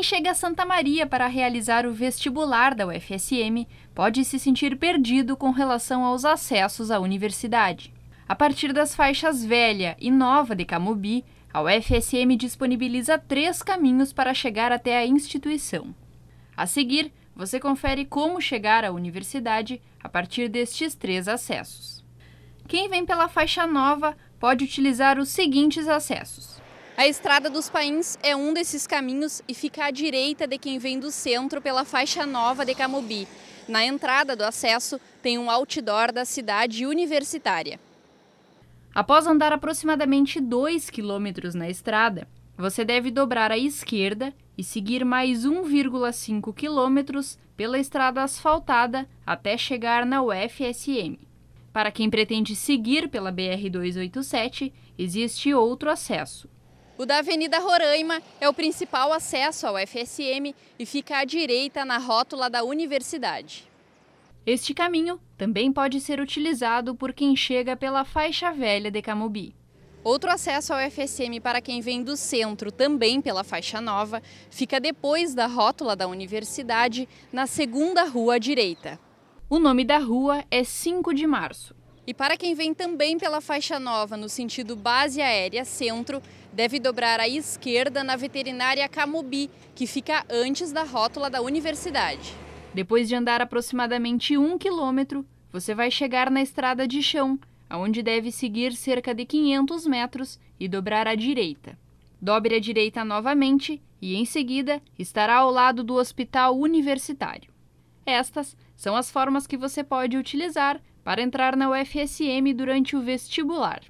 Quem chega a Santa Maria para realizar o vestibular da UFSM pode se sentir perdido com relação aos acessos à universidade. A partir das faixas velha e nova de Camobi, a UFSM disponibiliza três caminhos para chegar até a instituição. A seguir, você confere como chegar à universidade a partir destes três acessos. Quem vem pela faixa nova pode utilizar os seguintes acessos: a Estrada dos Pains é um desses caminhos e fica à direita de quem vem do centro pela faixa nova de Camobi. Na entrada do acesso tem um outdoor da cidade universitária. Após andar aproximadamente 2 quilômetros na estrada, você deve dobrar à esquerda e seguir mais 1,5 quilômetros pela estrada asfaltada até chegar na UFSM. Para quem pretende seguir pela BR-287, existe outro acesso. O da Avenida Roraima é o principal acesso ao FSM e fica à direita na rótula da universidade. Este caminho também pode ser utilizado por quem chega pela faixa velha de Camubi. Outro acesso ao FSM para quem vem do centro, também pela faixa nova, fica depois da rótula da universidade, na segunda rua à direita. O nome da rua é 5 de março e para quem vem também pela faixa nova, no sentido base aérea centro, deve dobrar à esquerda na veterinária Camobi, que fica antes da rótula da universidade. Depois de andar aproximadamente um quilômetro, você vai chegar na estrada de chão, aonde deve seguir cerca de 500 metros e dobrar à direita. Dobre à direita novamente e, em seguida, estará ao lado do Hospital Universitário. Estas são as formas que você pode utilizar para entrar na UFSM durante o vestibular.